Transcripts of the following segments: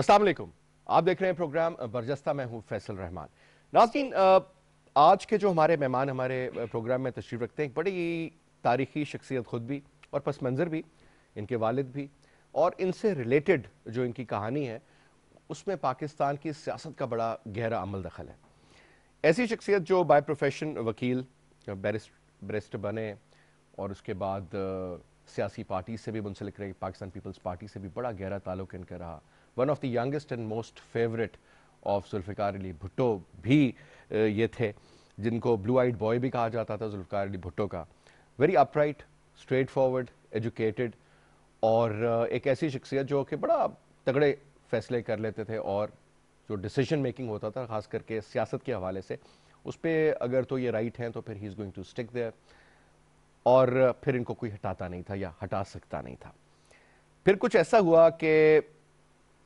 असलम आप देख रहे हैं प्रोग्राम बरजस्ता मैं हूँ फैसल रहमान नाजीन आज के जो हमारे मेहमान हमारे प्रोग्राम में तशरीफ रखते हैं एक बड़ी तारीखी शख्सियत खुद भी और पस मंज़र भी इनके वालिद भी और इनसे रिलेटेड जो इनकी कहानी है उसमें पाकिस्तान की सियासत का बड़ा गहरा अमल दखल है ऐसी शख्सियत जो बाय प्रोफेशन वकील बरिस्ट बने और उसके बाद सियासी पार्टी से भी मुंसलिक रही पाकिस्तान पीपल्स पार्टी से भी बड़ा गहरा ताल्लुक इनका रहा one of the youngest and most favourite of Zulfikar Ali Bhutto भी ये थे जिनको ब्लू आइड बॉय भी कहा जाता था जुल्फ़िकार अली भुट्टो का very upright straightforward educated और एक ऐसी शख्सियत जो कि बड़ा तगड़े फैसले कर लेते थे और जो डिसीजन मेकिंग होता था ख़ास करके सियासत के हवाले से उस पर अगर तो ये राइट हैं तो फिर he is going to stick there और फिर इनको कोई हटाता नहीं था या हटा सकता नहीं था फिर कुछ ऐसा हुआ कि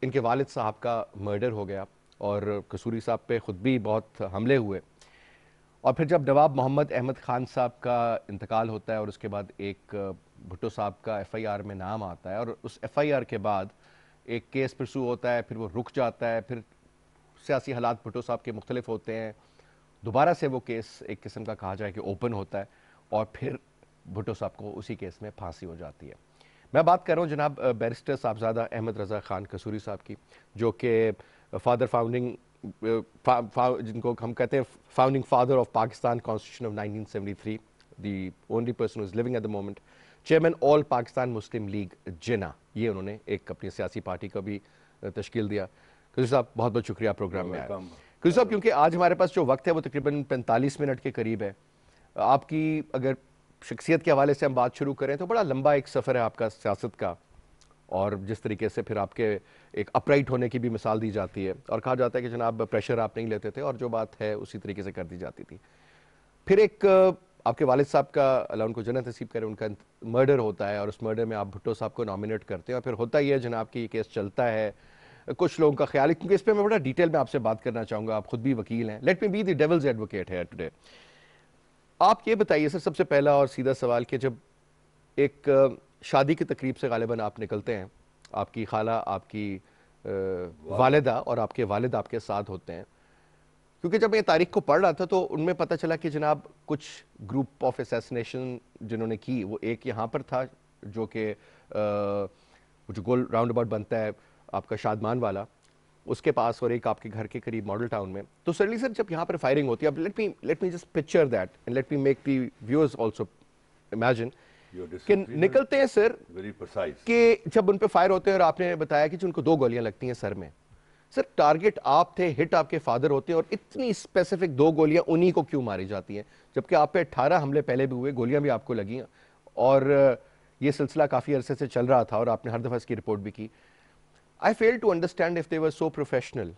इनके वालिद साहब का मर्डर हो गया और कसूरी साहब पे ख़ुद भी बहुत हमले हुए और फिर जब नवाब मोहम्मद अहमद ख़ान साहब का इंतकाल होता है और उसके बाद एक भुट्टो साहब का एफआईआर में नाम आता है और उस एफआईआर के बाद एक केस प्रसू होता है फिर वो रुक जाता है फिर सियासी हालात भुट्टो साहब के मुख्तलिफ होते हैं दोबारा से वो केस एक किस्म का कहा जाए कि ओपन होता है और फिर भुट्टो साहब को उसी केस में फांसी हो जाती है मैं बात कर रहा हूँ जनाब बैरिस्टर साहबजादा अहमद रज़ा खान कसूरी साहब की जो कि फादर फाउंडिंग फा, फा, जिनको हम कहते हैं founding father of Pakistan constitution of 1973 the only person is living at the moment chairman all Pakistan Muslim League Jinnah ये उन्होंने एक अपनी सियासी पार्टी को भी तश्कील दिया कसूरी साहब बहुत बहुत शुक्रिया प्रोग्राम में कसूरी साहब क्योंकि आज हमारे पास जो वक्त है वो तकरीबन पैंतालीस मिनट के करीब है आपकी अगर शख्सियत के हवाले से हम बात शुरू करें तो बड़ा लंबा एक सफ़र है आपका सियासत का और जिस तरीके से फिर आपके एक अपराइट होने की भी मिसाल दी जाती है और कहा जाता है कि जनाब प्रेशर आप नहीं लेते थे और जो बात है उसी तरीके से कर दी जाती थी फिर एक आपके वालिद साहब का अला उनको जन्नत नसीब करें उनका मर्डर होता है और उस मर्डर में आप भुट्टो साहब को नॉमिनेट करते हैं और फिर होता ही है जनाब कि ये केस चलता है कुछ लोगों का ख्याल है क्योंकि इस पर मैं बड़ा डिटेल में आपसे बात करना चाहूँगा आप खुद भी वकील हैं let me be the devil's advocate है टुडे आप ये बताइए सर सबसे पहला और सीधा सवाल कि जब एक शादी की तकरीब से गालिबा आप निकलते हैं आपकी खाला आपकी वालदा और आपके वालद आपके साथ होते हैं क्योंकि जब मैं तारीख को पढ़ रहा था तो उनमें पता चला कि जनाब कुछ ग्रुप ऑफ एसेसनेशन जिन्होंने की वो एक यहाँ पर था जो कि जो गोल राउंड अबाउट बनता है आपका शादमान वाला उसके पास और एक आपके घर के करीब मॉडल टाउन में तो सडनली सर जब यहाँ पर फायरिंग होती है अब let me let me just picture that and let me make the viewers also imagine कि निकलते हैं सर कि जब उन पर फायर होते हैं और आपने बताया कि उनको दो गोलियां लगती हैं सर में सर टारगेट आप थे हिट आपके फादर होते हैं और इतनी स्पेसिफिक दो गोलियां उन्हीं को क्यों मारी जाती हैं जबकि आप पे अट्ठारह हमले पहले भी हुए गोलियां भी आपको लगी और ये सिलसिला काफ़ी अरसे से चल रहा था और आपने हर दफ़ा इसकी रिपोर्ट भी की I fail to understand if they were so professional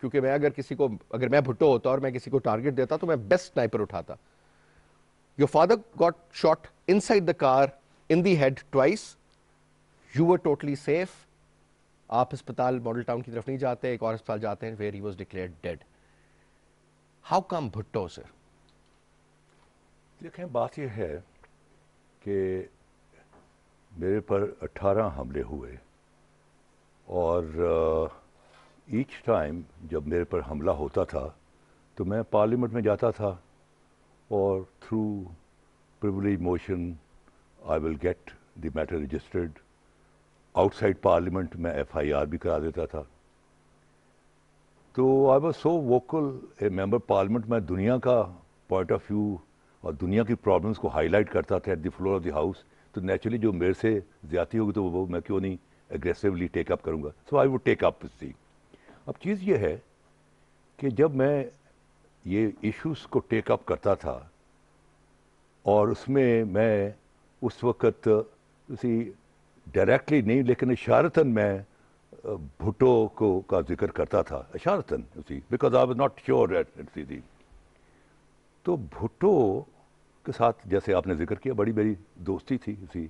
क्योंकि मैं अगर किसी को अगर मैं भुट्टो होता और मैं किसी को टारगेट देता तो मैं बेस्ट स्नाइपर उठाता your father got shot inside the car in the head twice you were totally safe आप अस्पताल मॉडल टाउन की तरफ नहीं जाते एक और अस्पताल जाते हैं where he was declared dead how come Bhutto sir देखें बात यह है कि मेरे पर 18 हमले हुए और ईच टाइम जब मेरे पर हमला होता था तो मैं पार्लियामेंट में जाता था और through privilege motion I will get the matter registered outside parliament में एफआईआर भी करा देता था तो I was so vocal a member parliament में दुनिया का पॉइंट ऑफ व्यू और दुनिया की प्रॉब्लम्स को हाईलाइट करता था at the floor of the house तो नेचुरली जो मेरे से ज़्यादा होगी तो वो मैं क्यों नहीं एग्रेसिवली टेकअप करूँगा so I would take up see अब चीज़ ये है कि जब मैं ये इश्यूज़ को टेकअप करता था और उसमें मैं उस वक़्त उसी डायरेक्टली नहीं लेकिन इशारतन मैं भुटो को का जिक्र करता था इशारतन उसी because I was not sure at sea तो भुटो के साथ जैसे आपने जिक्र किया बड़ी मेरी दोस्ती थी उसी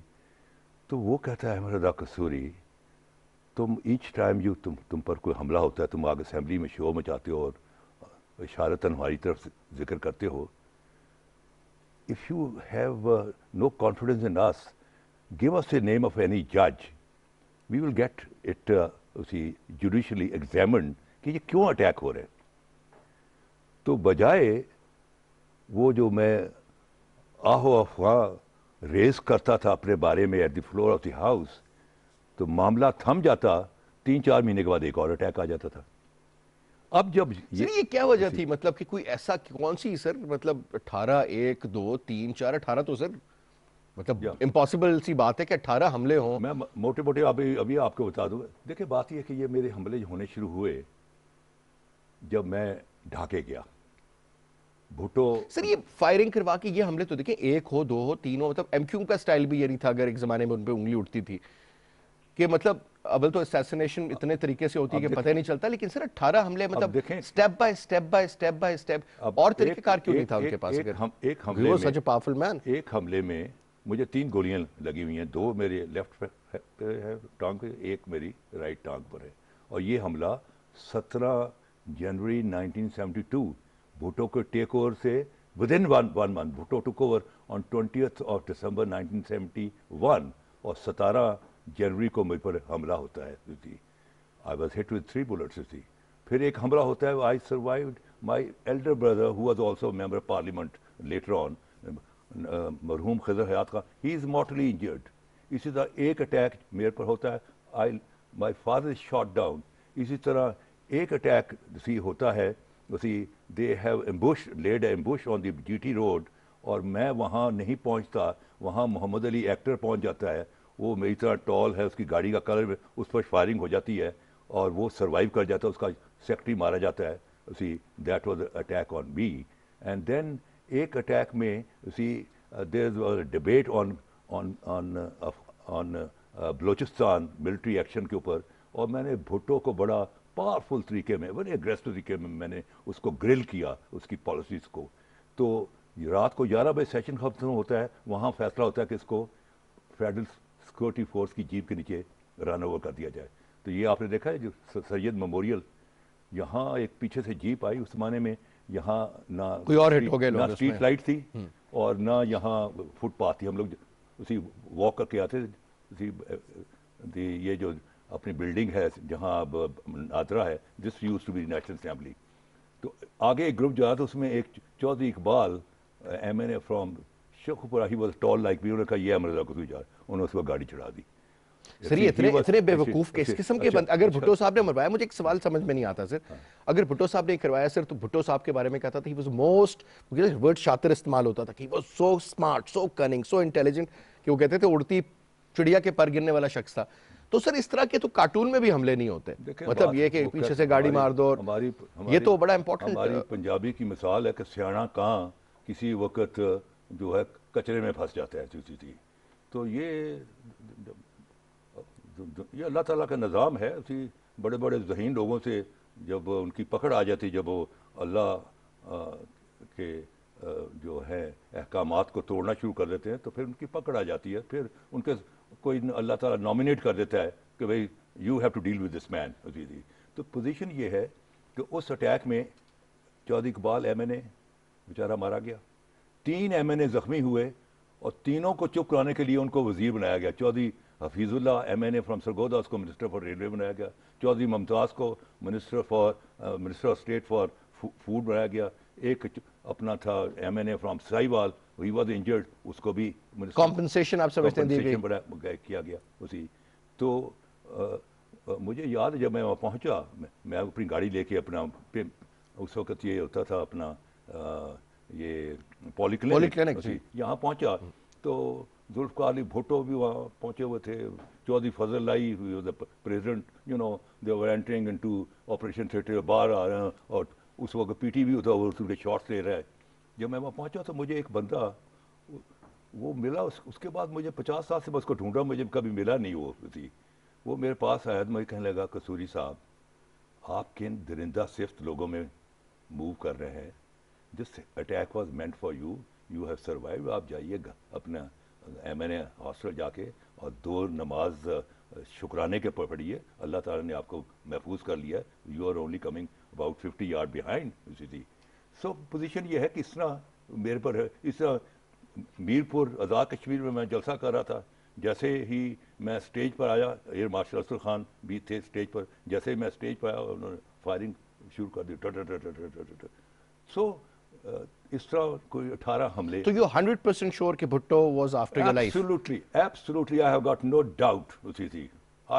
तो वो कहता है मेरा कसूरी तुम ईच टाइम यू तुम तुम पर कोई हमला होता है तुम आग असम्बली में शो मचाते हो और इशारता हमारी तरफ जिक्र करते हो if you have no confidence in us give us a name of any जज वी विल गेट इट उसी जुडिशली एग्जामिन कि ये क्यों अटैक हो रहे हैं तो बजाय वो जो मैं आहो अफवाह रेस करता था अपने बारे में at the floor of the house तो मामला थम जाता तीन चार महीने के बाद एक और अटैक आ जाता था अब जब ये, ये क्या वजह थी मतलब कि कोई ऐसा कौन सी सर मतलब अठारह एक दो तीन चार अठारह तो सर मतलब इम्पॉसिबल सी बात है कि अट्ठारह हमले हों मैं मोटे मोटे अभी अभी आपको बता दूँ देखिए बात यह कि ये मेरे हमले होने शुरू हुए जब मैं ढाके गया भुटो सर ये फायरिंग करवा के ये हमले तो देखिए एक हो दो हो तीन हो मतलब एमक्यूम का स्टाइल भी ये नहीं था अगर एक जमाने में उन पर उंगली उठती थी कि मतलब अबल तो असैसिनेशन इतने तरीके से होती है कि पता ही नहीं चलता लेकिन सर अट्ठारह हमले मतलब देखें step by step by step by step और तरीके कार क्यों नहीं था उनके पास अगर हम एक हमले में सच पावरफुल मैन एक हमले में मुझे तीन गोलियां लगी हुई हैं दो मेरे लेफ्ट पे है टांग पे एक मेरी राइट टांग पर है और ये हमला सत्रह जनवरी 1972 भुटो के टेक ओवर से within one one month Bhutto took over on twenty of December 1971 और सतारह जनवरी को मुझ पर हमला होता है स्थिति I was hit with three bullets स्थिति फिर एक हमला होता है I survive my elder brother who was also member parliament later on मरहूम खजर हयात का ही इज़ मॉटली इंजर्ड इसी तरह एक अटैक मेरे पर होता है I my father is shot down इसी तरह एक अटैक सी होता है उसी they have ambush laid ambush on the T road और मैं वहाँ नहीं पहुँचता वहाँ मोहम्मद अली एक्टर पहुँच जाता है वो मेरी तरह टॉल है उसकी गाड़ी का कलर उस पर फायरिंग हो जाती है और वो सर्वाइव कर जाता है उसका सेक्ट्री मारा जाता है उसी that was attack on me and then एक अटैक में उसी there is debate on on on on Balochistan military action के ऊपर और मैंने भुट्टो को बड़ा पावरफुल तरीके में बड़े एग्रेसिव तरीके में मैंने उसको ग्रिल किया उसकी पॉलिसीज़ को तो रात को ग्यारह बजे सेशन खत्म होता है वहाँ फैसला होता है कि इसको फेडरल सिक्योरिटी फोर्स की जीप के नीचे रन ओवर कर दिया जाए तो ये आपने देखा है जो सैयद मेमोरियल यहाँ एक पीछे से जीप आई उस जमाने में यहाँ ना कोई और हिट हो गए ना स्ट्रीट लाइट थी हम्म। और ना यहाँ फुटपाथ थी हम लोग उसी वॉक करके आते उसी ये जो अपनी बिल्डिंग है जहाँ अब नादरा है this use to be national assembly तो आगे एक ग्रुप जो आया था उसमें एक Chaudhry Iqbal M N A from ही टॉल लाइक उन्होंने कहा अमरजा उन्होंने उस वक्त गाड़ी चढ़ा दी सर इतने इतने बेवकूफ किस्म के अच्छा, बंद अगर अच्छा। भुट्टो साहब ने मरवाया मुझे एक सवाल समझ में नहीं आता सर हाँ। अगर भुट्टो साहब ने करवाया सर तो भुट्टो साहब के बारे में कहता था मोस्ट वर्ड शातिर इस्तेमाल होता था कि वो so smart so cunning so intelligent कि वो कहते थे उड़ती चिड़िया के पर गिरने वाला शख्स था तो सर इस तरह के तो कार्टून में भी हमले नहीं होते मतलब ये कि पीछे से गाड़ी मार दो हमारी ये तो बड़ा इंपॉर्टेंट हमारी पंजाबी की मिसाल है कि सियाणा कहाँ किसी वक्त जो है कचरे में फंस जाते हैं चूची थी तो ये ये अल्लाह ताला का निज़ाम है उसी बड़े बड़े जहीन लोगों से जब उनकी पकड़ आ जाती जब वो अल्लाह के जो है अहकाम को तोड़ना शुरू कर देते हैं तो फिर उनकी पकड़ आ जाती है फिर उनके कोई अल्लाह ताला नॉमिनेट कर देता है कि भाई you have to deal with this man अजीजी तो पोजीशन ये है कि उस अटैक में चौधरी इकबाल एम बेचारा मारा गया तीन एम एन ए ज़ख्मी हुए और तीनों को चुप कराने के लिए उनको वजीर बनाया गया Chaudhry Hafeezullah M N A from Sargodha उसको मिनिस्टर फॉर रेलवे बनाया गया चौधरी मुमताज को minister for minister of state for food बनाया गया एक अपना था M N A from Sahiwal वही वॉज इंजर्ड उसको भी कॉम्पनसेशन आप समझते हैं किया गया उसी तो आ, uh, आ, uh, मुझे याद है जब मैं वहाँ पहुँचा मैं, मैं अपनी गाड़ी लेके अपना उस वक्त ये होता था अपना uh, ये पॉलिक्लिनिक पॉलिक्लिनिक जी यहाँ पहुँचा तो जुल्फकार अली भुटो भी वहाँ पहुँचे हुए थे चौधरी फजल लाई हुई the president you know they were entering into operation theatre बाहर आ रहे हैं और उस वक्त पी टी भी होता वो उसके शॉर्ट्स ले रहा है जब मैं वहाँ पहुँचा तो मुझे एक बंदा वो मिला उस, उसके बाद मुझे पचास साल से मैं उसको ढूंढा मुझे कभी मिला नहीं वो थी वो मेरे पास आया तो मुझे कहने लगा कसूरी साहब आप किन दरिंदा सिफ्त लोगों में मूव कर रहे हैं this attack was meant for you you have survive आप जाइए अपना एम एन ए हॉस्टल जाके और दो नमाज शुक्राने के पढ़िए अल्लाह ताला ने आपको महफूज कर लिया you are only coming about fifty yard behind so position ये है कि इस तरह मेरे पर है इस तरह मीरपुर आज़ाद कश्मीर में मैं जलसा कर रहा था जैसे ही मैं स्टेज पर आया एयर मार्शल असर खान भी थे स्टेज पर जैसे ही मैं स्टेज पर आया उन्होंने फायरिंग शुरू कर दी सो इस तरह कोई अठारह हमले तो यू हंड्रेड परसेंट श्योर कि Bhutto was after your life absolutely absolutely I have got no doubt उसी थी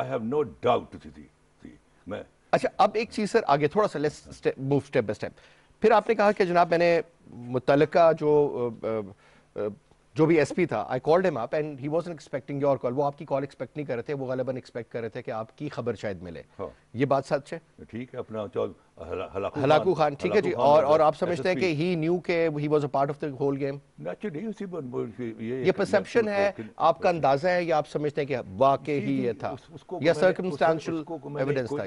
आई हैव नो डाउट उसी थी, थी मैं अच्छा अब एक चीज सर आगे थोड़ा सा let's move step by step फिर आपने कहा कि जनाब मैंने मुतलका जो आ, आ, जो भी एसपी था I called him up and he was expecting your call वो आपकी कॉल एक्सपेक्ट नहीं कर रहे थे वो गलबन एक्सपेक्ट कर रहे थे कि आपकी खबर शायद मिले हाँ। ये बात सच है ठीक है अपना हला, हलाकू, हला, खान खान ठीक है जी और और आप मतलब समझते हैं कि ही न्यू के he was a part of the whole game ये परसेप्शन है आपका अंदाजा है या आप समझते हैं कि वाकई ही ये था या सर्कमस्टेंशियल एविडेंस था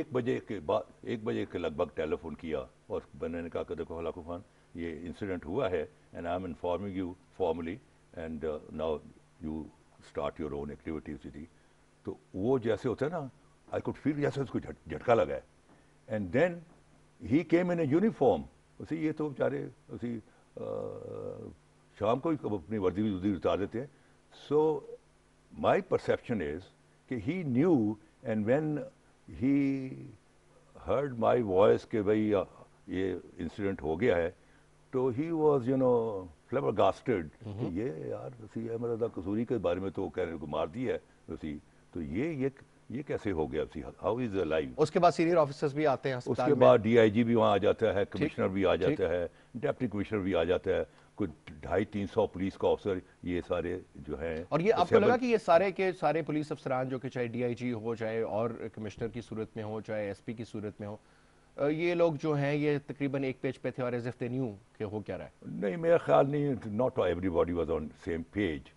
एक बजे के बाद एक बजे के लगभग टेलीफोन किया और मैंने कहा देखो हलाकू खान ये इंसिडेंट हुआ है and I am informing you formally and now you start your own activities यदि तो वो जैसे होता है ना आई कुड फील जैसे उसको झटका लगा है and then he came in a uniform उसे ये तो बेचारे उसी uh, शाम को ही अपनी वर्दी वर्दी उतार देते हैं सो माई परसेप्शन इज कि he knew and when he heard my voice के भाई uh, ये इंसिडेंट हो गया है तो he was you know flabbergasted ये यार रसी अहमद रजा कसूरी के बारे में तो कह रहे को मार दी है रसी तो ये ये ये कैसे हो गया सी हाउ इज लाइव उसके बाद सीनियर ऑफिसर्स भी आते हैं उसके बाद डीआईजी भी वहाँ आ जाता है कमिश्नर भी आ जाता है डेप्टी कमिश्नर भी आ जाता है कुछ ढाई तीन सौ पुलिस का अफसर ये सारे जो है और ये आपको लगा कि ये सारे के सारे पुलिस अफसरान जो कि चाहे डीआईजी हो चाहे और कमिश्नर की सूरत में हो चाहे एसपी की सूरत में हो ये लोग जो हैं ये तकरीबन एक पेज पे थे और एज दे न्यू कि हो क्या रहा है नहीं मेरा ख्याल नहीं not everybody was on same page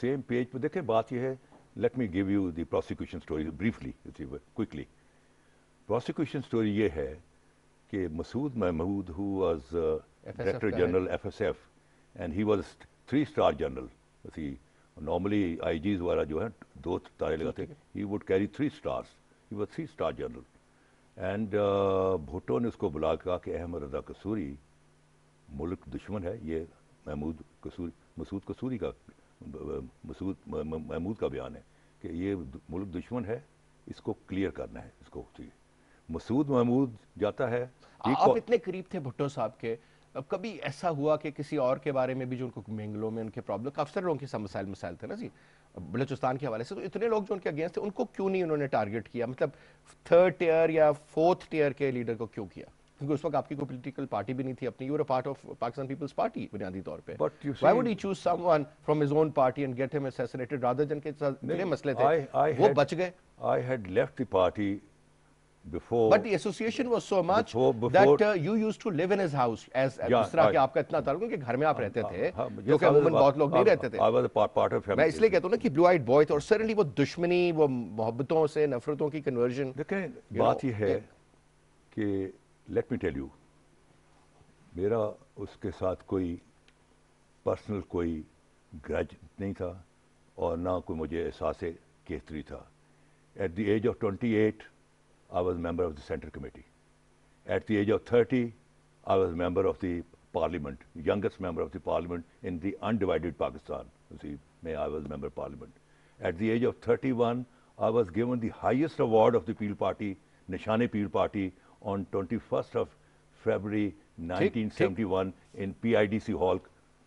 same page पे देखें बात यह है let me give you the prosecution story briefly quickly prosecution story ये है कि Masood Mahmood who was director general F S F and he was three star general normally I IGs वाला जो है दो तारे लगाते he would carry three stars he was three star general and uh, Bhutto ने उसको बुला कहा कि अहमद रजा कसूरी मुल्क दुश्मन है ये महमूद कसूरी मसूद कसूरी का मसूद महमूद का बयान है कि ये मुल्क दुश्मन है इसको क्लियर करना है इसको चाहिए मसूद महमूद जाता है आप इतने करीब थे भुट्टो साहब के अब कभी ऐसा हुआ कि किसी और के बारे में भी जो उनको मेंगलों में उनके प्रॉब्लम काफ़ी सारे लोगों के साथ मसाइल मसाइल थे ना जी बलूचिस्तान के हवाले से तो इतने लोग जो उनके अगेंस्ट थे उनको क्यों नहीं उन्होंने टारगेट किया मतलब थर्ड टेयर या फोर्थ टेयर के लीडर को क्यों किया क्योंकि उस वक्त आपकी कोई पोलिटिकल पार्टी भी नहीं थी अपनी you part of Pakistan Peoples Party बुनियादी तौर पे but why would he choose someone from his own party and get him assassinated rather than के मसले थे वो बच गए I had left the party before but the association was so much before, before, that uh, you used to live in his house as uh, yeah, दूसरा कि आपका इतना ताल्लुक कि घर में आप रहते हाँ, थे हाँ, हाँ, जो कि अमूमन बहुत लोग नहीं रहते थे I was a part, part of family मैं इसलिए कहता हूं ना कि ब्लू आइड बॉय और सडनली वो दुश्मनी वो मोहब्बतों से नफरतों की कन्वर्जन देखें बात ये है कि लेट मी टेल यू मेरा उसके साथ कोई पर्सनल कोई ग्रज नहीं था और ना कोई मुझे एहसास केतरी था at the age of twenty eight I was a member of the Centre Committee. At the age of 30, I was a member of the Parliament, youngest member of the Parliament in the undivided Pakistan. You see, may I was a member of Parliament. At the age of 31, I was given the highest award of the Peel Party, Nishane Peel Party, on 21st of February 1971 in PIDC Hall,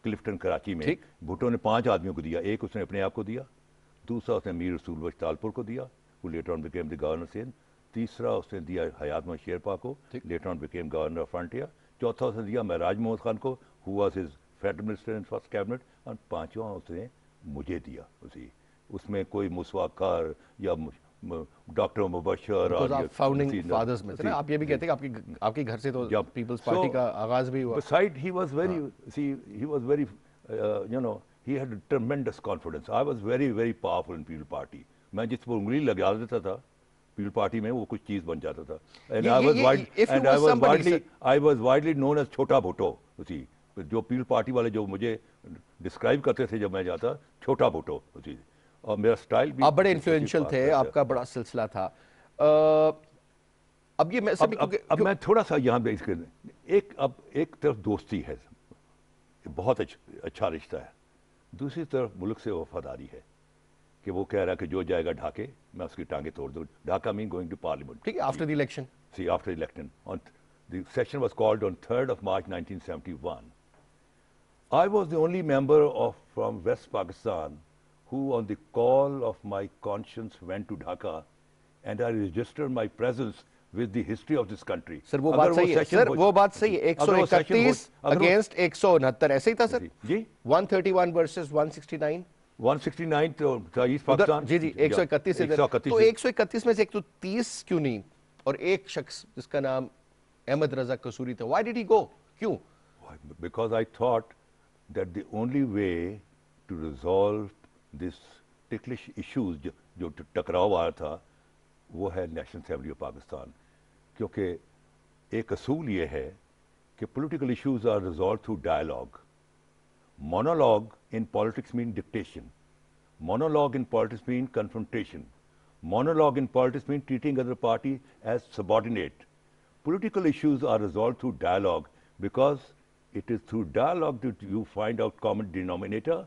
Clifton Karachi. में भुटो ने पांच आदमियों को दिया एक उसने अपने आप को दिया दूसरा उसने मीर रसूल वश तालपुर को दिया वो तीसरा उसने दिया हयात मोहम्मद शेरपा को later on became governor of frontier चौथा उसने दिया महराज मोहम्मद खान को who was his federal minister in first cabinet और पाँचवा उसने मुझे दिया उसी उसमें कोई मुसवाकार या डॉक्टर मुबशर और फाउंडिंग फादर्स में see, आप ये भी कहते हैं आपके हम्म। आपके घर से तो पीपल्स पार्टी का आगाज भी हुआ side he was very see he was very you know he had tremendous confidence I was very very powerful in People Party मैं जिस पर उंगली लगा देता था पीपल पार्टी में वो कुछ चीज़ बन जाता था and I was wide and I was widely I was widely known as Chhota Bhutto उसी जो पीपल पार्टी वाले जो मुझे डिस्क्राइब करते थे जब मैं जाता छोटा भुटो उसी और मेरा स्टाइल भी आप बड़े इन्फ्लुएंशियल थे आपका बड़ा सिलसिला था अब ये मैं अब, अब, अब मैं थोड़ा सा यहाँ पे इसके एक अब एक तरफ दोस्ती है बहुत अच्छा रिश्ता है दूसरी तरफ मुल्क से वफादारी है कि वो कह रहा है कि जो जाएगा ढाके मैं उसकी टांगे तोड़ दूँ Dhaka mean going to parliament ठीक है after the election see after election on the session was called on 3rd of March 1971. I was the only member from West Pakistan who on the call of my conscience went to Dhaka and I registered my presence with the history of this country. Sir, वो बात सही है. Sir, वो बात सही है. 131 against 169. ऐसे ही था सर? जी. 131 versus 169. एक सौ इकतीस में से एक तो तीस क्यों नहीं और एक शख्स जिसका नाम अहमद रजा कसूरी था वाई डिट ही गो क्यों because I thought that the only way to resolve this ticklish जो, टकराव आया था वो है नेशनल असेंबली ऑफ पाकिस्तान क्योंकि एक असूल ये है कि political issues are resolved through dialogue monologue in politics mean dictation. Monologue in politics mean confrontation. Monologue in politics mean treating other party as subordinate. Political issues are resolved through dialogue because it is through dialogue that you find out common denominator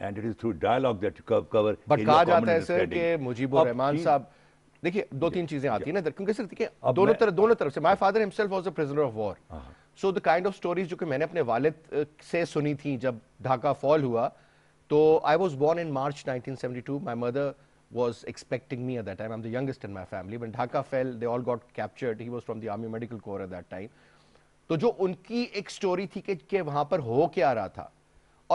and it is through dialogue that you cover. But कहा जाता है sir कि मुजीबुर रहमान साहब देखिए दो तीन चीजें आती हैं ना क्योंकि सर देखिए दोनों तरफ दोनों तरफ से my father himself was a prisoner of war so the kind of stories जो कि मैंने अपने वालिद से सुनी थी जब ढाका फॉल हुआ तो I was born in March 1972 my mother was expecting me at that time. I'm the youngest in my family. When Dhaka fell, they all got captured. He was from the Army Medical Corps at that time. तो जो उनकी एक story थी कि, वहाँ पर हो क्या रहा था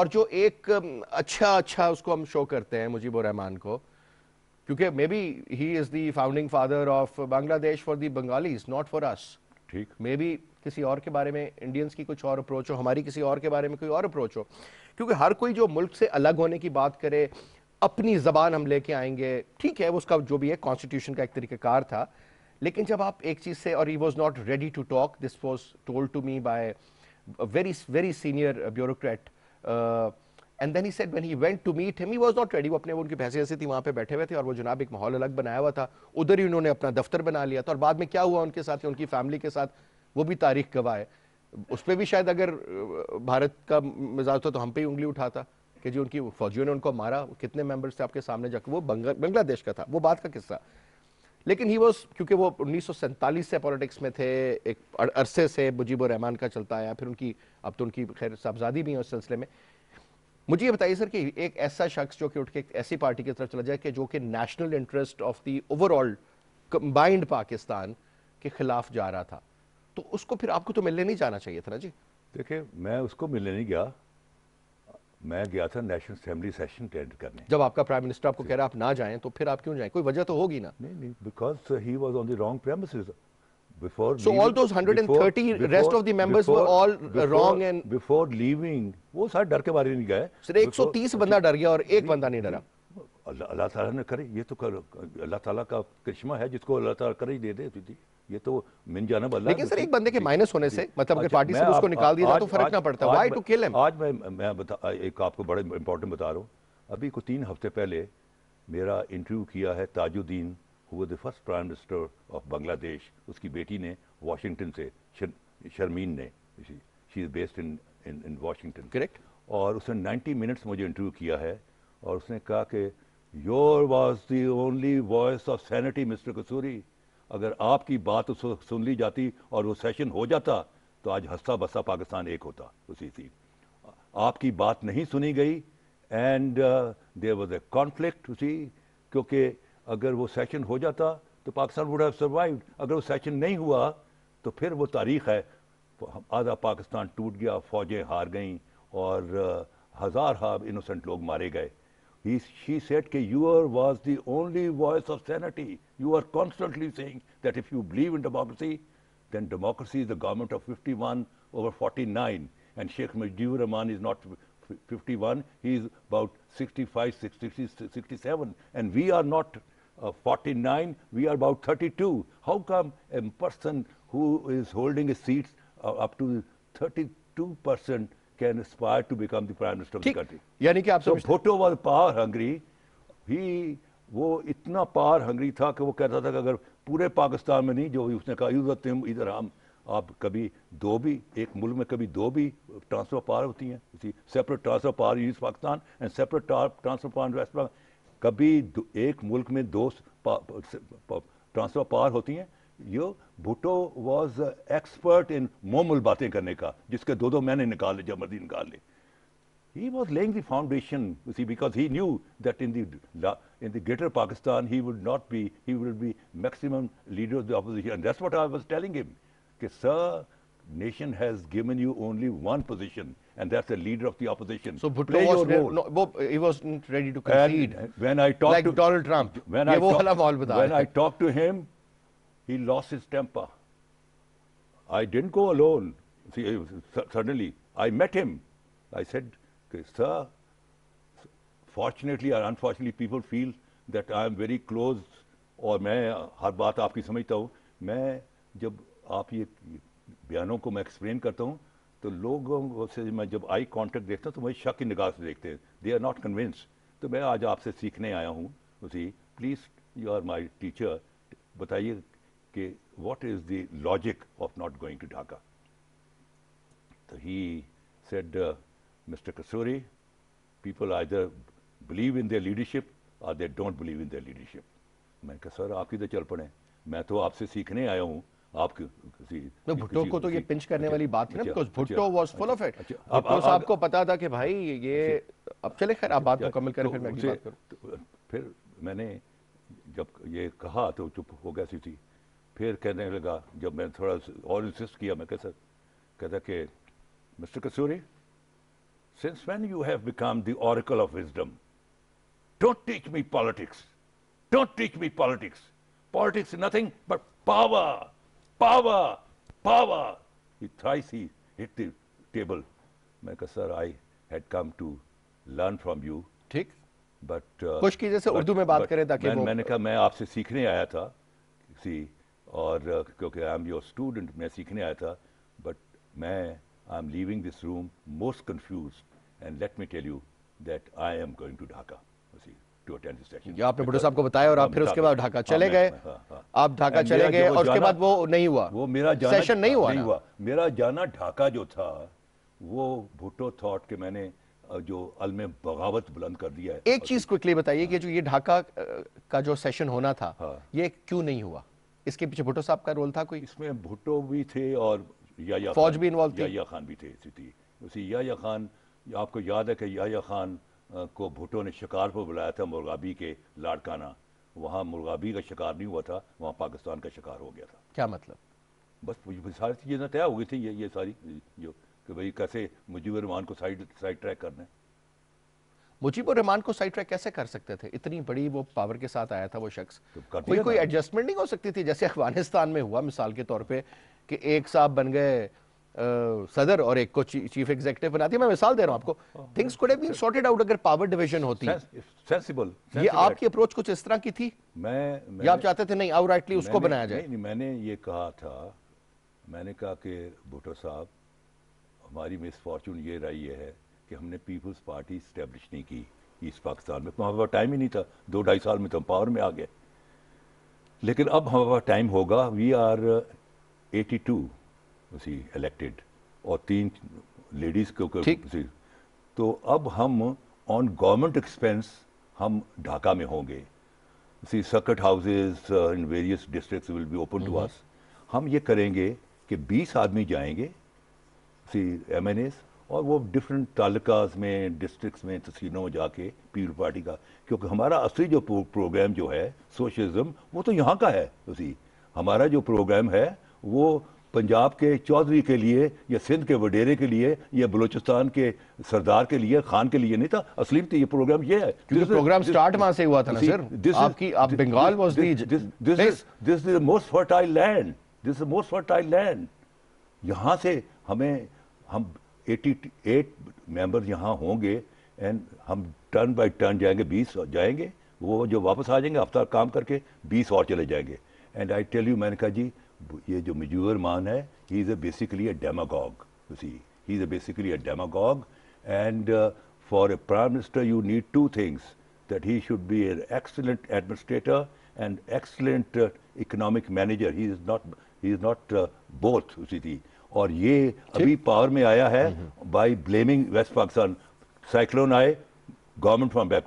और जो एक अच्छा अच्छा उसको हम शो करते हैं मुजीब रहमान को क्योंकि may be he is the founding father of Bangladesh for the Bengalis not for us ठीक मे बी किसी और के बारे में इंडियंस की कुछ और अप्रोच हो हमारी किसी और के बारे में कोई और अप्रोच हो क्योंकि हर कोई जो मुल्क से अलग होने की बात करे अपनी ज़बान हम लेके आएंगे ठीक है उसका जो भी है कॉन्स्टिट्यूशन का एक तरीक़ेकार था लेकिन जब आप एक चीज़ से और he was not ready to talk this was told to me by very very senior bureaucrat and then he said when he went to meet him he was not ready वो अपने वो उनकी भैंसी ऐसी थी वहाँ पे बैठे हुए थे और वो जनाब एक माहौल अलग बनाया हुआ था उधर ही उन्होंने अपना दफ्तर बना लिया था और बाद में क्या हुआ उनके साथ उनकी फैमिली के साथ वो भी तारीख गवाह है उस पर भी शायद अगर भारत का मिजाज था तो हम पे ही उंगली उठाता कि जी उनकी फौजियों ने उनको मारा कितने मेंबर्स थे आपके सामने जाकर वो बांग्लादेश का था वो बात का किस्सा लेकिन ही वॉज क्योंकि वो उन्नीस से पॉलिटिक्स में थे एक अरसे से मुजीब रहमान का चलता आया फिर उनकी अब तो उनकी खैर साहबजादी भी है उस सिलसिले में मुझे ये बताइए सर कि एक ऐसा शख्स जो कि उठ के ऐसी पार्टी की तरफ चला जाए कि जो कि national interest of the overall combined Pakistan के खिलाफ जा रहा था तो उसको फिर आपको तो मिलने नहीं जाना चाहिए था ना जी देखिए मैं उसको मिलने नहीं गया मैं गया था नेशनल असेंबली सेशन अटेंड करने जब आपका प्राइम मिनिस्टर आपको कह रहा आप ना जाएं तो फिर आप क्यों जाएं कोई वजह तो होगी ना नहीं नहीं because he was on the wrong premises before so all all those 130 before, rest of the members before, were all before, wrong वो सारे डर के बारे नहीं गए सिर्फ 130 बंदा डर गया और एक बंदा नहीं डरा अल्लाह ताला ने करे ये तो कर अल्लाह ताला का करिश्मा है जिसको अल्लाह ताला करे ही दे दे तो ये तो मिन जानब अल्लाह लेकिन सर एक बंदे के माइनस होने से मतलब अगर अच्छा, पार्टी से उसको निकाल दिया जाए तो फर्क ना पड़ता व्हाई टू किल हिम आज मैं मैं एक आपको बड़ा इंपॉर्टेंट बता रहा हूँ अभी को तीन हफ्ते पहले मेरा इंटरव्यू किया है Tajuddin who was the first prime minister of Bangladesh उसकी बेटी ने वाशिंगटन से शर्मीन ने she is based in in Washington correct और उसने 90 मिनट्स मुझे इंटरव्यू किया है और उसने कहा कि your was the only voice of sanity mister Kasuri अगर आपकी बात सुन ली जाती और वो सेशन हो जाता तो आज हंसा बसा पाकिस्तान एक होता उसी थी आपकी बात नहीं सुनी गई and there was a conflict उसी क्योंकि अगर वो सेशन हो जाता तो पाकिस्तान वुड हैव सर्वाइव्ड अगर वो सेशन नहीं हुआ तो फिर वो तारीख है आधा पाकिस्तान टूट गया फौजें हार गईं और uh, हज़ार हाँ इनोसेंट लोग मारे गए He, she said, Ke, you was the only voice of sanity. You are constantly saying that if you believe in democracy, then democracy is the government of 51 over 49. And Sheikh Mujibur Rahman is not 51, he is about 65, 66, 67. And we are not uh, 49, we are about 32. How come a person who is holding a seat uh, up to 32 percent can aspire to become the prime minister of the country. यानी कि आप सब Bhutto was power hungry he वो इतना power Hungary था कि वो कहता था कि अगर पूरे पाकिस्तान में नहीं जो भी उसने कहा यूजर तुम इधर हम आप कभी दो भी एक मुल्क में कभी दो भी ट्रांसफर पावर होती हैं इसी separate transfer power east Pakistan and separate transfer power west Pakistan कभी एक मुल्क में दो ट्रांसफर पावर होती हैं यो Bhutto was एक्सपर्ट इन मोमल बातें करने का जिसके दो do मैंने निकाले जब मर्जी निकाल जब मरजी निकाल he was laying the foundation, you see, because he knew that in the in the greater Pakistan he would not be, he would be maximum leader of the opposition. And that's what I was telling him. Okay, sir, nation has given you only one position, and that's the leader of the opposition. So Bhutto was he wasn't ready to concede. And when I talked to Donald Trump, when I, talk, when I talked to him, he lost his temper. I didn't go alone. See, eh, suddenly, I met him. I said, Sir, fortunately or unfortunately, people feel that I am very close और मैं हर बात आपकी समझता हूँ मैं जब आप ये बयानों को मैं एक्सप्लेन करता हूँ तो लोगों से मैं जब आई कांटेक्ट देखता हूँ तो मुझे शक की निगाह से देखते हैं दे आर नॉट कन्विंस तो मैं आज आपसे सीखने आया हूँ उसी please you are my teacher बताइए कि what is the logic of not going to Dhaka तो he said mister Mr. People people either believe in their leadership और they don't believe in their leadership मैंने कहा सर आपकी तो चल पड़े मैं तो आपसे सीखने आया हूँ आपके तो भुट्टो को तो ये पिंच करने अच्छा, वाली बात है बिकॉज अच्छा, अच्छा, Bhutto was full of it अब आपको पता था कि भाई ये अब चले खैर आप बात मुकम्मल तो करें तो फिर मैं तो फिर मैंने जब ये कहा तो चुप हो गया सी थी फिर कहने लगा जब मैं थोड़ा और इंसिस किया मैं कहता कहता कि mister Kasuri since when you have become the oracle of wisdom don't teach me politics don't teach me politics politics nothing but power power power he thrice he hit the table मैं कहा sir I had come to learn from you ठीक but uh, कुछ कीजिए उर्दू में बात करें ताकि मैंने कहा मैं आपसे सीखने आया था सी और uh, क्योंकि आई एम योर स्टूडेंट मैं सीखने आया था बट मैं I am leaving this room most confused and let me tell you that I am going to Dhaka उसी आपने भुट्टो साहब को बताया और आप फिर उसके बाद ढाका चले हाँ, गए हाँ, हाँ। आप ढाका चले गए और उसके बाद वो नहीं हुआ वो मेरा सेशन नहीं हुआ नहीं हुआ मेरा जाना ढाका जो था वो भुट्टो थॉट के मैंने जो अल में बगावत बुलंद कर दिया है एक चीज क्विकली बताइए कि जो ये ढाका का जो सेशन होना था ये क्यों नहीं हुआ इसके पीछे भुट्टो साहब का रोल था कोई इसमें भुट्टो भी थे और या फौज भी इन्वॉल्व थी या खान भी थे स्थिति उसी या खान आपको याद है कि या खान को भुट्टो ने शिकार पर बुलाया था मुर्गाबी के लाड़काना वहाँ मुर्गाबी का शिकार नहीं हुआ था वहाँ पाकिस्तान का शिकार हो गया था क्या मतलब बस सारी चीज़ें तय हो गई थी ये ये सारी जो कि भाई कैसे मुजीबर रहमान को साइड साइड ट्रैक करना है मुजीबुर रहमान को साइड ट्रैक कैसे कर सकते थे इतनी बड़ी वो पावर के साथ आया था वो शख्स तो कोई कोई एडजस्टमेंट नहीं हो सकती थी जैसे अफगानिस्तान में हुआ मिसाल के तौर पर कि एक साहब बन गए सदर और एक को चीफ एग्जीक्यूटिव बना दिया मैं मिसाल दे रहा हूं आपको things could have been sorted out अगर पावर डिवीजन होती सेंसिबल ये आपकी अप्रोच कुछ इस तरह की थी मैं या आप चाहते थे नहीं आउटराइटली उसको बनाया जाए नहीं मैंने ये कहा था मैंने कहा कि भुट्टो साहब हमारी मिस मिसफॉर्चून ये रही है कि हमने पीपल्स पार्टी इस्टेब्लिश नहीं की ईस्ट पाकिस्तान में तो हमारे पास टाइम ही नहीं था दो ढाई साल में तो हम पावर में आ गए लेकिन अब हमारे पास टाइम होगा वी आर एटी टू उसी इलेक्टेड और तीन लेडीज़ को तो अब हम ऑन गवर्नमेंट एक्सपेंस हम ढाका में होंगे see circuit houses in various district will be open to us हम ये करेंगे कि 20 आदमी जाएंगे सी एम एन एस और वो डिफरेंट तालुकाज में डिस्ट्रिक्स में तहसीलों में जाके पीपल पार्टी का क्योंकि हमारा असली जो प्रोग्राम जो है सोशलिज्म वो तो यहाँ का है उसी हमारा जो प्रोग्राम है वो पंजाब के चौधरी के लिए या सिंध के वडेरे के लिए या बलूचिस्तान के सरदार के लिए खान के लिए नहीं था असली तो ये प्रोग्राम ये है क्योंकि प्रोग्राम स्टार्ट वहां से हुआ था ना सर दिस आपकी आप Bengal was this this this is most fertile land this is most fertile land यहां से हमें हम 88 मेंबर यहाँ होंगे एंड हम टर्न बाय टर्न जाएंगे 20 जाएंगे वो जो वापस आ जाएंगे हफ्ता काम करके 20 और चले जाएंगे एंड आई टेल यू मैंने कहा जी ये जो मजूर मान है he is a basically a demagogue उसी see he is a basically a demagogue and for a prime minister you need two things that he should be an excellent administrator and excellent economic manager he is not he is not both उसी थी और ये अभी power में आया है by blaming west Pakistan cyclone आए government from back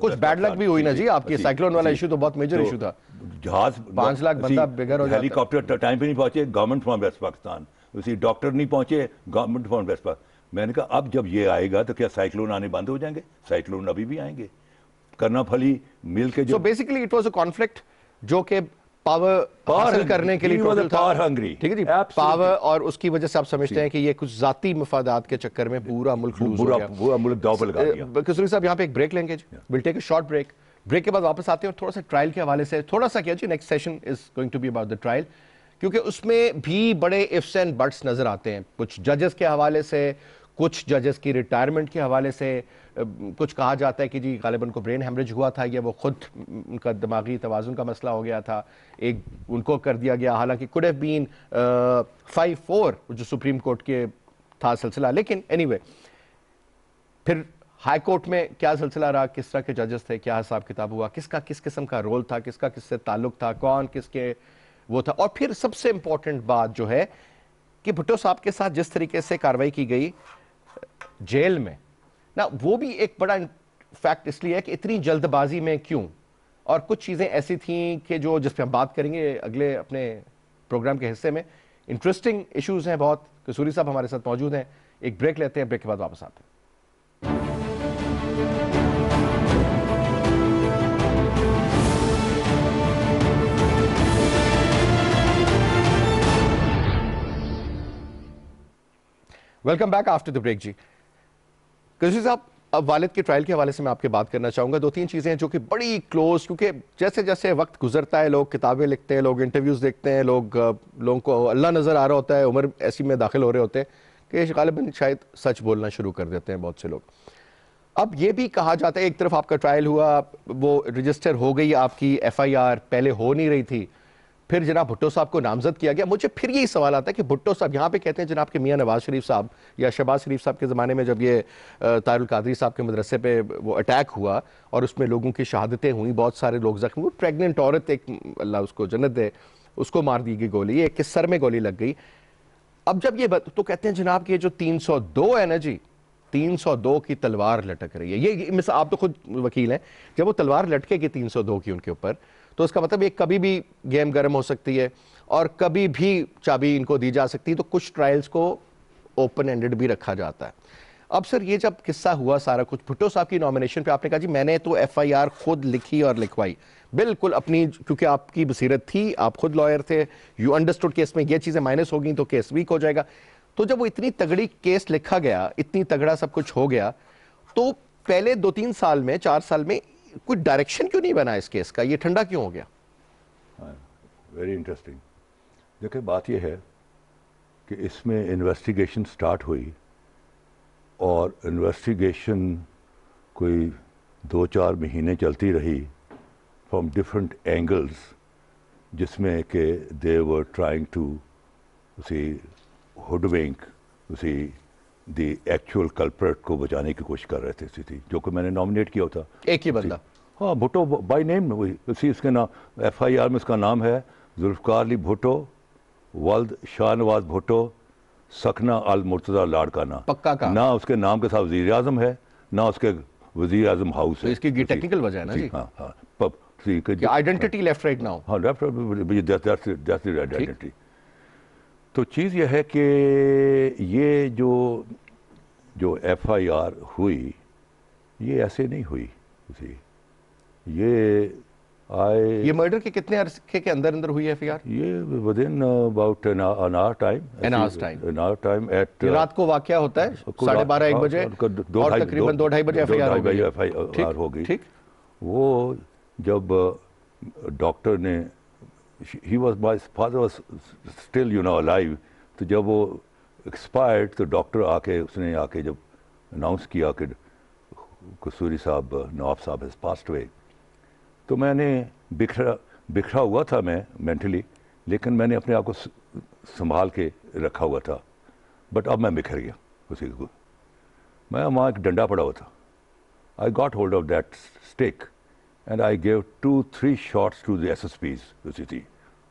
कुछ बैड लक भी हुई ना जी आपके साइक्लोन वाला इशू तो बहुत मेजर इशू तो था जहाज पांच लाख बंदा बेघर हो हेलीकॉप्टर टाइम पे नहीं पहुंचे गवर्नमेंट फ्रॉम वेस्ट पाकिस्तान उसी डॉक्टर नहीं पहुंचे गवर्नमेंट फ्रॉम वेस्ट पाकिस्तान मैंने कहा अब जब ये आएगा तो क्या साइक्लोन आने बंद हो जाएंगे साइक्लोन अभी भी आएंगे करना फली मिल के जो basically it was a conflict जो कि पावर पावर करने के लिए टोटल पावर ठीक है जी पावर और उसकी वजह से आप समझते हैं कि ये कुछ जाती मफादात के चक्कर में पूरा मुल्क पूरा पूरा मुल्क दाव लगा दिया किशोरी साहब यहाँ पे एक ब्रेक लेंगे जी will take a short break break के बाद वापस आते हैं और थोड़ा सा ट्रायल के हवाले से थोड़ा सा क्या जी next session is going to be about the trial क्योंकि उसमें भी बड़े इफ्स एंड बट्स नजर आते हैं कुछ जजेस के हवाले से कुछ जजेस की रिटायरमेंट के हवाले से कुछ कहा जाता है कि जी गालिबा को ब्रेन हेमरेज हुआ था या वो खुद उनका दिमागी तोज़ुन का मसला हो गया था एक उनको कर दिया गया हालांकि could have been five four जो सुप्रीम कोर्ट के था सिलसिला लेकिन एनी anyway, फिर हाई कोर्ट में क्या सिलसिला रहा किस तरह के जजेस थे क्या हिसाब किताब हुआ किसका किस किस्म का रोल था किसका किससे ताल्लुक था कौन किसके वो था और फिर सबसे इंपॉर्टेंट बात जो है कि भुट्टो साहब के साथ जिस तरीके से कार्रवाई की गई जेल में ना वो भी एक बड़ा फैक्ट इसलिए है कि इतनी जल्दबाजी में क्यों और कुछ चीज़ें ऐसी थी कि जो जिस पर हम बात करेंगे अगले अपने प्रोग्राम के हिस्से में इंटरेस्टिंग इश्यूज हैं बहुत कसूरी साहब हमारे साथ मौजूद हैं एक ब्रेक लेते हैं ब्रेक के बाद वापस आते हैं welcome back after the break जी कृषि साहब अब वालिद के ट्रायल के हवाले से मैं आपके बात करना चाहूँगा दो तीन चीज़ें जो कि बड़ी क्लोज क्योंकि जैसे जैसे वक्त गुजरता है लोग किताबें लिखते हैं लोग इंटरव्यूज़ देखते हैं लोग लोगों को अल्लाह नज़र आ रहा होता है उम्र ऐसी में दाखिल हो रहे होते हैं कि गालिबा शायद सच बोलना शुरू कर देते हैं बहुत से लोग अब ये भी कहा जाता है एक तरफ आपका ट्रायल हुआ वो रजिस्टर हो गई आपकी एफ पहले हो नहीं रही थी फिर जनाब भुट्टो साहब को नामजद किया गया मुझे फिर यही सवाल आता है कि भुट्टो साहब यहाँ पे कहते हैं जनाब के मियाँ नवाज शरीफ साहब या शहबाज शरीफ साहब के ज़माने में जब ये तारुल कादरी साहब के मदरसे पे वो अटैक हुआ और उसमें लोगों की शहादतें हुई बहुत सारे लोग जख्मी हुए प्रेगनेंट औरत एक अल्लाह उसको जन्नत दे उसको मार दी गई गोली एक के सर में गोली लग गई अब जब ये तो कहते हैं जनाब की जो तीन सौ दो है ना जी 302 की तलवार लटक रही है ये, ये आप तो खुद वकील हैं जब वो तलवार लटकेगी 302 की उनके ऊपर तो उसका मतलब ये कभी भी गेम गर्म हो सकती है और कभी भी चाबी इनको दी जा सकती है तो कुछ ट्रायल्स को ओपन एंडेड भी रखा जाता है अब सर ये जब किस्सा हुआ सारा कुछ भुट्टो साहब की नॉमिनेशन पे आपने कहा जी मैंने तो एफआईआर खुद लिखी और लिखवाई बिल्कुल अपनी क्योंकि आपकी बसीरत थी आप खुद लॉयर थे यू अंडरस्टूड केस में ये चीज़ें माइनस हो गई तो केस वीक हो जाएगा तो जब वो इतनी तगड़ी केस लिखा गया इतनी तगड़ा सब कुछ हो गया तो पहले दो तीन साल में चार साल में कोई डायरेक्शन क्यों नहीं बना इस केस का ये ठंडा क्यों हो गया वेरी हाँ, इंटरेस्टिंग देखिए बात यह है कि इसमें इन्वेस्टिगेशन स्टार्ट हुई और इन्वेस्टिगेशन कोई दो चार महीने चलती रही फ्रॉम डिफरेंट एंगल्स जिसमें कि दे वर ट्राइंग टू उसी हुडविंक उसी दी एक्चुअल कल्प्रेट को बचाने की कोशिश कर रहे थे स्थिति जो कि मैंने नॉमिनेट किया था एक ही बंदा हाँ भुटो बाई नेम उसी इसके नाम एफ आई आर में इसका नाम है जुल्फकार अली भुटो वल्द शाहनवाज भुटो सकना अल मुर्तजा लाड़काना पक्का का ना उसके नाम के साथ वजीर अजम है ना उसके वजीर अजम हाउस है तो इसकी टेक्निकल वजह है ना जी हाँ हाँ आइडेंटिटी लेफ्ट राइट नाउ हाँ लेफ्ट राइट आइडेंटिटी तो चीज़ यह है कि ये जो जो एफआईआर हुई ये ऐसे नहीं हुई जी ये आए ये मर्डर के कितने अरसे के अंदर अंदर हुई एफ आई आर ये within about an hour time an hour time an hour time at रात को वाक्या होता है साढ़े बारह एक बजे और तकरीबन दो ढाई बजे एफ आई आर हो गई ठीक वो जब डॉक्टर uh, ने he was my father was still you know live तो जब वो एक्सपायर्ड तो डॉक्टर आके उसने आके जब अनाउंस किया कि कसूरी साहब नवाब साहब हैज़ पास्ट वे तो मैंने बिखरा बिखरा हुआ था मैं मैंटली लेकिन मैंने अपने आप को संभाल के रखा हुआ था बट अब मैं बिखर गया उसी को मैं वहाँ एक डंडा पड़ा हुआ था I got hold of that stake and I gave two three shots to the S S Ps उसी थी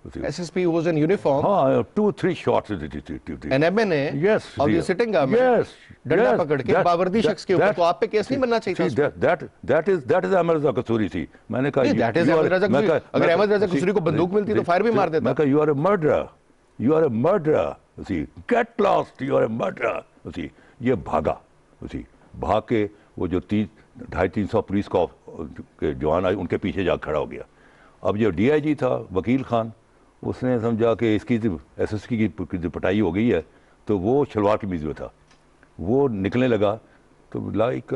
SSP was in uniform. Ah, uh, two, three shots. An MNA. Yes. Of the sitting government. Yes. डंडा yes, पकड़ के बावर्दी शख्स के ऊपर तो आप पे केस नहीं बनना चाहिए see, that, that, that is, that is Ahmad रजा कसूरी थी मैंने कहा that is अहमद रजा कसूरी अगर अहमद रजा कसूरी को बंदूक मिलती तो फायर भी मार देता मैं कहा you are a murderer you are a murderer see get lost you are a murderer see ये भागा सी भाग के वो जो तीन ढाई तीन सौ पुलिस का के जवान आए उनके पीछे जा खड़ा हो गया अब जो डीआईजी था वकील खान उसने समझा कि इसकी एस एस की पटाई हो गई है तो वो शलवार की मीज में था वो निकलने लगा तो लाइक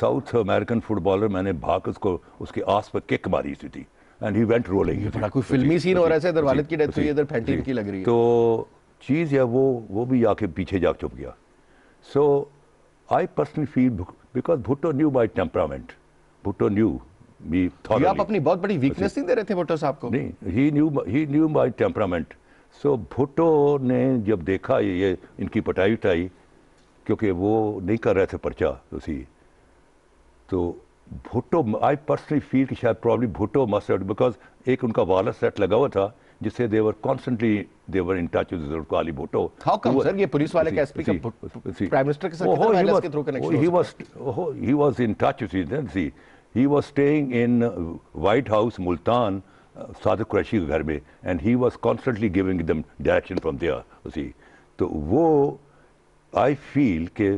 साउथ अमेरिकन फुटबॉलर मैंने भाग उसको उसके आस पर किक मारी हुई थी एंड ही वेंट रोलिंग बड़ा कोई फिल्मी सीन हो रहा है इधर वालिद की डेथ हुई इधर फैंटी की लग रही है तो चीज़ है वो वो भी आके पीछे जा चुप गया so I personally feel because Bhutto knew my temperament Bhutto knew आप अपनी बहुत बड़ी वीकनेस नहीं दे रहे थे भुट्टो साहब को नहीं he knew he knew my temperament so Bhutto ने जब देखा ये इनकी पटाई उठाई क्योंकि वो नहीं कर रहे थे पर्चा उसी तो भुट्टो आई पर्सनली फील कि शायद प्रॉब्लम भुट्टो मस्ट बिकॉज एक उनका वाला सेट लगा हुआ था जिससे they were constantly they were in touch with काली भुट्टो हाउ कम सर ये पुलिस वाले का एसपी प्राइम मिनिस्टर के साथ के through connection he was he was in touch see He was staying in White House, Multan, uh, Sadiq Qureshi ke ghar mein and he was constantly giving them direction from there, you see. to wo I feel ke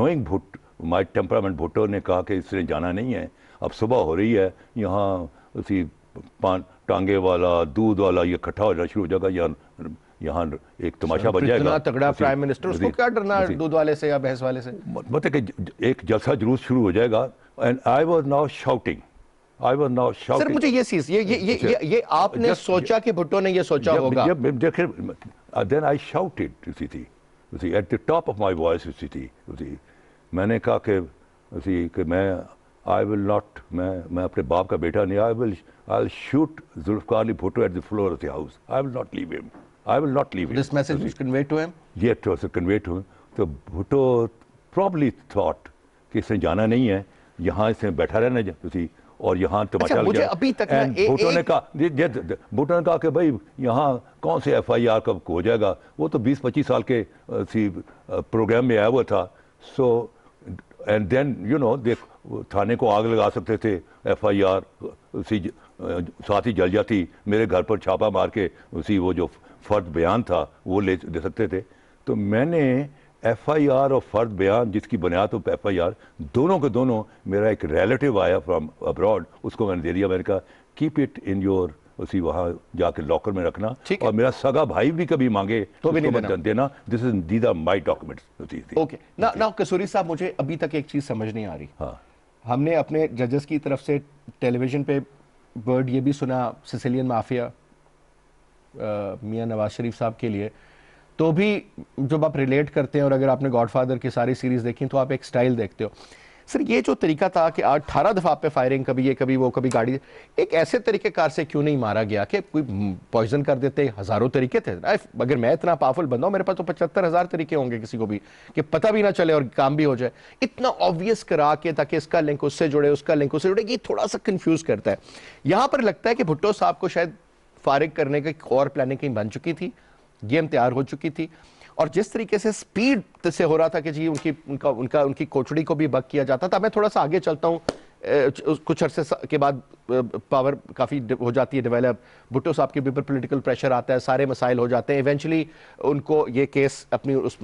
knowing भुट my temperament Bhutto ने कहा कि इसने जाना नहीं है अब सुबह हो रही है यहाँ उसी pan टांगे वाला दूध वाला ये इकट्ठा हो जाना शुरू हो जाएगा यहाँ यहाँ एक तमाशा बन जाएगा तगड़ा प्राइम मिनिस्टर उसको क्या डरना दूध वाले से या बहस वाले से मतलब कि एक जलसा जुलूस शुरू हो जाएगा and I was now shouting. I was now shouting. Sir, मुझे ये चीज ये ये ये ये, ये आपने सोचा कि भुट्टो ने ये सोचा होगा जब uh, then I shouted you see you see at the top of my voice you see थी you see मैंने कहा कि you see कि मैं I will not मैं मैं अपने बाप का बेटा नहीं I will I'll shoot Zulfikar Ali Bhutto at the floor of the house I will not leave him I will not leave him This message was conveyed to him Yes it was conveyed to him So Bhutto probably thought कि इसने जाना नहीं है यहाँ इसने बैठा रहना ਤੁਸੀਂ और यहाँ तमाचा अच्छा, मुझे अभी तक भुटो ने कहा भुटो ने कहा कि भाई यहाँ कौन से एफ आई आर कब हो जाएगा वो तो बीस पच्चीस साल के सी प्रोग्राम में आया हुआ था so and then you know देख थाने को आग लगा सकते थे एफ आई आर उसी साथ ही जल जाती मेरे घर पर छापा मार के उसी वो जो फर्द बयान था वो ले दे सकते थे तो मैंने एफ आई आर और फर्द बयान जिसकी बुनियाद हो एफ आई आर दोनों के दोनों मेरा एक रिलेटिव आया फ्रॉम अब्रॉड उसको मैंने दे दिया मैंने कहा कीप इट इन योर उसी वहाँ जाके लॉकर में रखना और मेरा सगा भाई भी कभी मांगे तो भी नहीं देना, देना this is these are my documents okay ना ना कसूरी साहब मुझे अभी तक एक चीज़ समझ नहीं आ रही हाँ हमने अपने जजेस की तरफ से टेलीविजन पे वर्ड ये भी सुना सिसिलियन माफिया मियाँ नवाज शरीफ साहब के लिए तो भी जब आप रिलेट करते हैं और अगर आपने गॉडफादर की सारी सीरीज़ देखी तो आप एक स्टाइल देखते हो सर ये जो तरीका था कि अठारह दफ़ा पे फायरिंग कभी ये कभी वो कभी गाड़ी एक ऐसे तरीके कार से क्यों नहीं मारा गया कि कोई पॉइजन कर देते हज़ारों तरीके थे अगर मैं इतना पावरफुल बंदा हूँ मेरे पास तो पचहत्तर हज़ार तरीके होंगे किसी को भी कि पता भी ना चले और काम भी हो जाए इतना ऑब्वियस करा के ताकि इसका लिंक उससे जुड़े उसका लिंक उससे जुड़े ये थोड़ा सा कन्फ्यूज़ करता है यहां पर लगता है कि भुट्टो साहब को शायद फारिग करने की और प्लानिंग कहीं बन चुकी थी गेम तैयार हो चुकी थी और जिस तरीके से स्पीड से हो रहा था कि जी उनकी उनका उनका उनकी कोचड़ी को भी बक किया जाता था मैं थोड़ा सा आगे चलता हूँ कुछ अरसे के बाद पावर काफ़ी हो जाती है डेवलप भुट्टो साहब के ऊपर पॉलिटिकल प्रेशर आता है सारे मसाइल हो जाते हैं इवेंचुअली उनको ये केस अपनी उस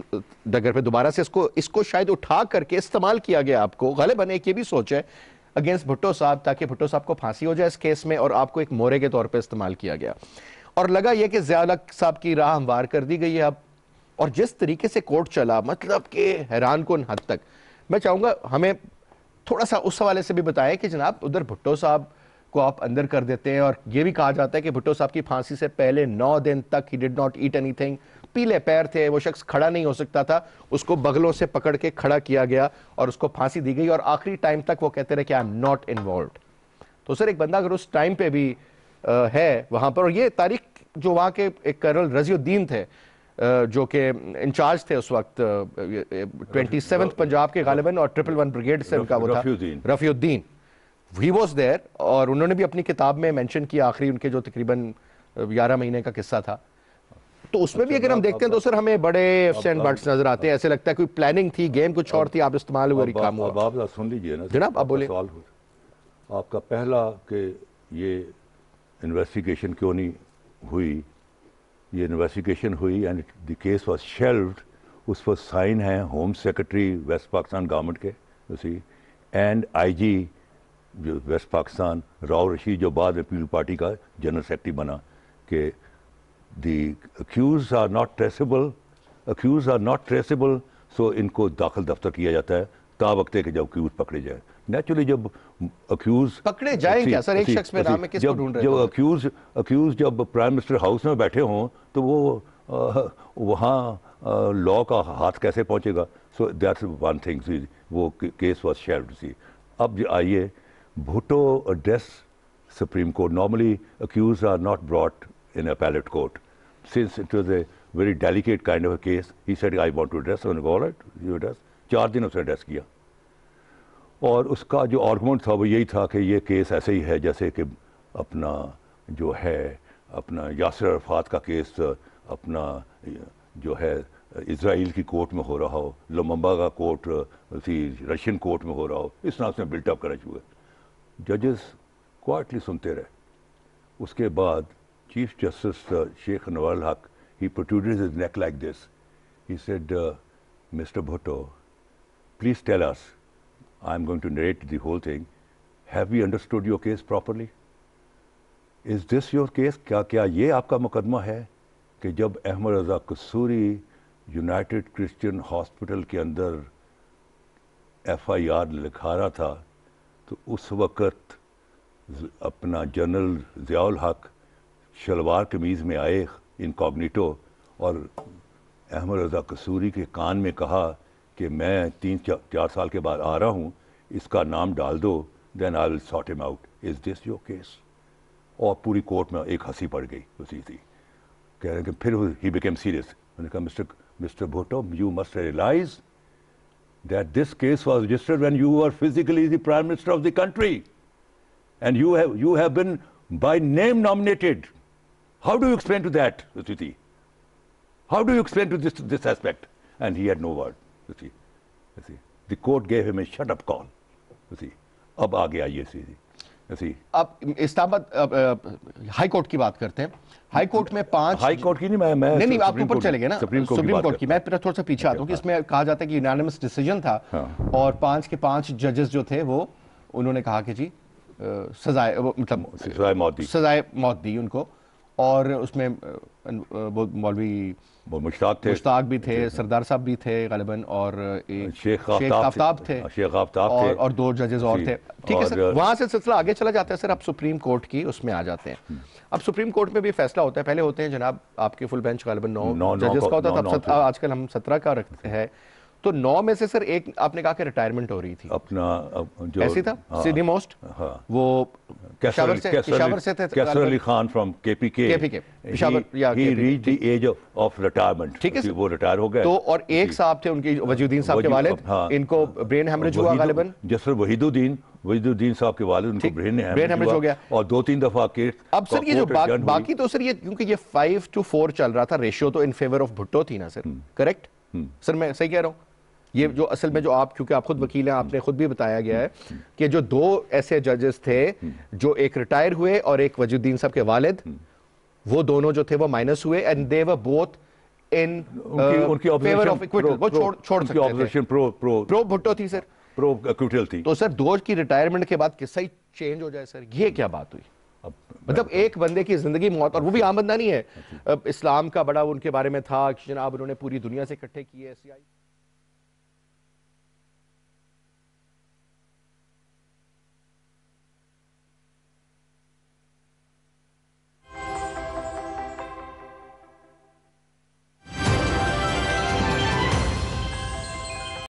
डगर पे दोबारा से इसको इसको शायद उठा करके इस्तेमाल किया गया आपको गलत बने की भी सोच है अगेंस्ट भुट्टो साहब ताकि भुट्टो साहब को फांसी हो जाए इस केस में और आपको एक मोरे के तौर पर इस्तेमाल किया गया और लगा यह कि ज़िया साहब की राह हमवार कर दी गई है अब और जिस तरीके से कोर्ट चला मतलब कि हैरान कन हद तक मैं चाहूँगा हमें थोड़ा सा उस हवाले से भी बताएं कि जनाब उधर भुट्टो साहब को आप अंदर कर देते हैं और ये भी कहा जाता है कि भुट्टो साहब की फांसी से पहले नौ दिन तक he did not eat anything पीले पैर थे वो शख्स खड़ा नहीं हो सकता था उसको बगलों से पकड़ के खड़ा किया गया और उसको फांसी दी गई और आखिरी टाइम तक वो कहते रहे कि आई एम नॉट इन्वॉल्व तो सर एक बंदा अगर उस टाइम पे भी है वहां पर और ये तारीख जो वहां के एक कर्नल रजीउद्दीन थे जो के इंचार्ज थे उस वक्त ट्वेंटी सेवन पंजाब के गालिबन और ट्रिपल वन ब्रिगेड से उनका वो था रफ़ीउद्दीन ही वॉज देयर और उन्होंने भी अपनी किताब में मेंशन किया आखिरी उनके जो तकरीबन ग्यारह महीने का किस्सा था तो उसमें भी अच्छा, अगर हम देखते हैं तो सर हमें बड़े एफ्स एंड नजर आते हैं ऐसे लगता है कोई प्लानिंग थी गेम कुछ और थी आप इस्तेमाल हुआ काम हुआ सुन लीजिए ना जनाब आप बोले सवाल आपका पहला कि ये इन्वेस्टिगेशन क्यों नहीं हुई ये इन्वेस्टिगेशन हुई and the case was shelved उस पर साइन है home secretary west Pakistan government के उसी एंड आईजी जो वेस्ट पाकिस्तान राव रशीद जो बाद में पीपल पार्टी का जनरल सेक्रेटरी बना के the accused are not traceable accused are not traceable so इनको दाखिल दफ्तर किया जाता है ता वक्त है कि जब क्यूज पकड़े जाए नेचुरली जब अक्यूज पकड़े अक्यूज जब प्राइम मिनिस्टर हाउस में बैठे हों तो वो वहाँ लॉ का हाथ कैसे पहुँचेगा सो दैट वन थिंग वो केस वॉज शेल्ड सी अब आइए Bhutto address supreme court normally accused are not brought in appellate court since it was a very delicate kind of case he said I want to address चार दिन उसने address किया और उसका जो argument था वो यही था कि ये केस ऐसे ही है जैसे कि अपना जो है अपना यासर अरफात का केस अपना जो है इसराइल की कोर्ट में हो रहा हो लोमबा का कोर्ट उसी रशियन कोर्ट में हो रहा हो इस तरह से बिल्टअप करा चुके जजेस क्वाइटली सुनते रहे उसके बाद चीफ जस्टिस शेख नवाल Haq he protruded his neck like this he said mister Bhutto please tell us I'm going to narrate the whole thing. Have we understood your case properly? Is this your case क्या क्या ये आपका मुकदमा है कि जब Ahmad Raza Kasuri United Christian Hospital के अंदर एफ़ आई आर लिखा रहा था तो उस वक़्त अपना जनरल ज़ियाल हक शलवार कमीज़ में आए इनकॉग्निटो और अहमद रज़ा कसूरी के कान में कहा कि मैं तीन चार साल के बाद आ रहा हूँ इसका नाम डाल दो then I will short am out is this your case और पूरी कोर्ट में एक हंसी पड़ गई उसी थी कह रहे कि फिर ही बिकेम सीरियस मैंने कहा mister mister Bhutto you must realise that this case was registered when you are physically the prime minister of the country and you have you have been by name nominated how do you explain to that उसी थी how do you explain to this this aspect and he had no word You see, you see, the court gave him a shut up call. You see, अब आ गया ये सीधी अब Islamabad high court की बात करते हैं हाई कोर्ट में पांच हाई कोर्ट की नहीं मैं मैं नहीं नहीं आप ऊपर चले गए ना सुप्रीम कोर्ट सुप्रीम कोर्ट की मैं थोड़ा सा पीछे आता हूँ कि इसमें कहा जाता है कि यूनानिमस डिसीजन था हाँ। और पांच के पांच जजेस जो थे वो उन्होंने कहा कि जी सजाए मतलब सजाए मौत दी सजाए मौत दी उनको और उसमें मौलवी मुश्ताक थे मुश्ताक भी थे सरदार साहब भी थे गलबन और शेख आफ्ताब थे हाँ, शेख आफ्ताब और, और दो जजेस और थे ठीक है सर वहाँ से सिलसिला आगे चला जाता है सर आप सुप्रीम कोर्ट की उसमें आ जाते हैं हम्म। अब सुप्रीम कोर्ट में भी फैसला होता है पहले होते हैं जनाब आपके फुल बेंच गलबन नौ जजेस का होता था आजकल हम सत्रह का रखते हैं तो नौ में से सर एक आपने कहा कि रिटायरमेंट हो रही थी अपना जो ऐसी था हाँ, मोस्ट हाँ, वो कैसर से कैसर से थे तो Qaiser Ali Khan from KPK KPK Peshawar या he reach the age of retirement ठीक है वो रिटायर हो गए तो और एक साहब थे उनके वजीउद्दीन साहब के वालिद हाँ। इनको ब्रेन हेमरेज हुआ गालिबन जसर वहीदुद्दीन वहीदुद्दीन साहब के वाले उनको ब्रेन ब्रेन हेमरेज हो गया और दो तीन दफा के अब सर ये जो बाकी तो सर ये क्योंकि ये फाइव टू फोर चल रहा था रेशियो तो इन फेवर ऑफ भुट्टो थी ना sir correct hmm. Hmm. Sir मैं सही कह रहा हूँ ये जो असल में जो आप क्योंकि आप खुद वकील हैं आपने खुद भी बताया गया है कि जो दो ऐसे जजेस थे जो एक रिटायर हुए और एक वजुद्दीन साहब के वालिद वो दोनों जो थे वो माइनस हुए and they were both in उनकी observation pro pro pro Bhutto थी सर प्रो इक्विटल थी तो सर दो की रिटायरमेंट के बाद किस्सा ही चेंज हो जाए सर ये क्या बात हुई मतलब एक बंदे की जिंदगी मौत और वो भी आम बंदा नहीं है अच्छा। इस्लाम का बड़ा उनके बारे में था जनाब उन्होंने पूरी दुनिया से इकट्ठे किए ऐसी आई